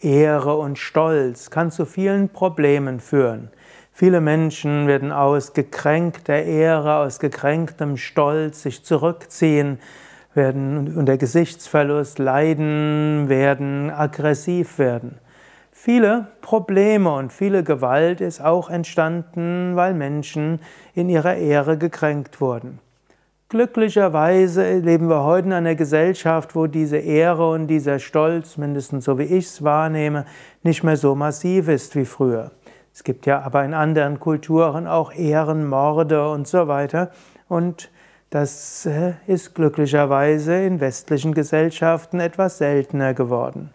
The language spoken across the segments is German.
Ehre und Stolz kann zu vielen Problemen führen. Viele Menschen werden aus gekränkter Ehre, aus gekränktem Stolz sich zurückziehen, werden unter Gesichtsverlust leiden, werden aggressiv werden. Viele Probleme und viele Gewalt ist auch entstanden, weil Menschen in ihrer Ehre gekränkt wurden. Glücklicherweise leben wir heute in einer Gesellschaft, wo diese Ehre und dieser Stolz, mindestens so wie ich es wahrnehme, nicht mehr so massiv ist wie früher. Es gibt ja aber in anderen Kulturen auch Ehrenmorde und so weiter. Und das äh, ist glücklicherweise in westlichen Gesellschaften etwas seltener geworden.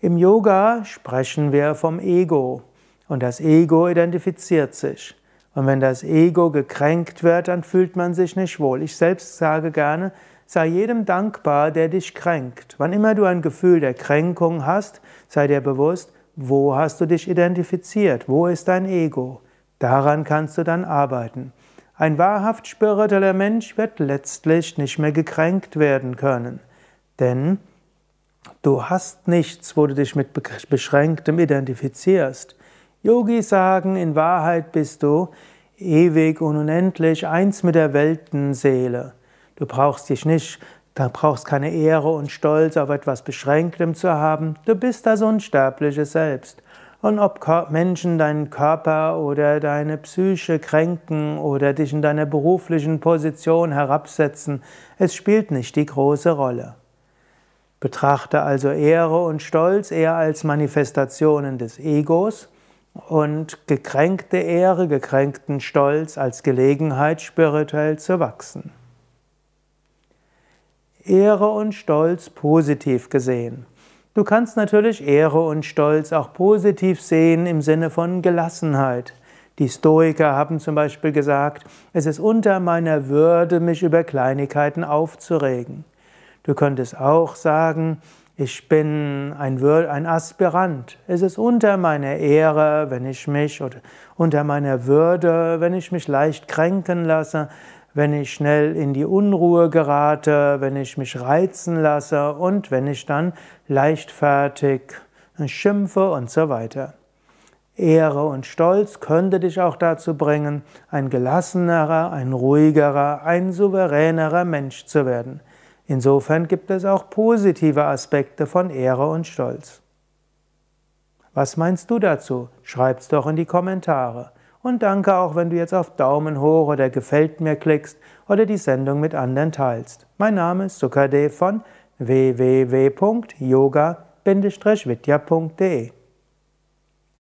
Im Yoga sprechen wir vom Ego und das Ego identifiziert sich. Und wenn das Ego gekränkt wird, dann fühlt man sich nicht wohl. Ich selbst sage gerne, sei jedem dankbar, der dich kränkt. Wann immer du ein Gefühl der Kränkung hast, sei dir bewusst, wo hast du dich identifiziert, wo ist dein Ego. Daran kannst du dann arbeiten. Ein wahrhaft spiritueller Mensch wird letztlich nicht mehr gekränkt werden können, denn du hast nichts, wo du dich mit beschränktem identifizierst. Yogis sagen, in Wahrheit bist du ewig und unendlich eins mit der Weltenseele. Du brauchst dich nicht, da brauchst keine Ehre und Stolz auf etwas Beschränktem zu haben. Du bist das unsterbliche Selbst. Und ob Menschen deinen Körper oder deine Psyche kränken oder dich in deiner beruflichen Position herabsetzen, es spielt nicht die große Rolle. Betrachte also Ehre und Stolz eher als Manifestationen des Egos und gekränkte Ehre, gekränkten Stolz als Gelegenheit, spirituell zu wachsen. Ehre und Stolz positiv gesehen. Du kannst natürlich Ehre und Stolz auch positiv sehen im Sinne von Gelassenheit. Die Stoiker haben zum Beispiel gesagt, es ist unter meiner Würde, mich über Kleinigkeiten aufzuregen. Du könntest auch sagen, ich bin ein, ein Aspirant. Es ist unter meiner Ehre, wenn ich mich oder unter meiner Würde, wenn ich mich leicht kränken lasse, wenn ich schnell in die Unruhe gerate, wenn ich mich reizen lasse und wenn ich dann leichtfertig schimpfe und so weiter. Ehre und Stolz könnte dich auch dazu bringen, ein gelassenerer, ein ruhigerer, ein souveränerer Mensch zu werden. Insofern gibt es auch positive Aspekte von Ehre und Stolz. Was meinst du dazu? Schreib's doch in die Kommentare. Und danke auch, wenn du jetzt auf Daumen hoch oder Gefällt mir klickst oder die Sendung mit anderen teilst. Mein Name ist Sukadev von www.yoga-vidya.de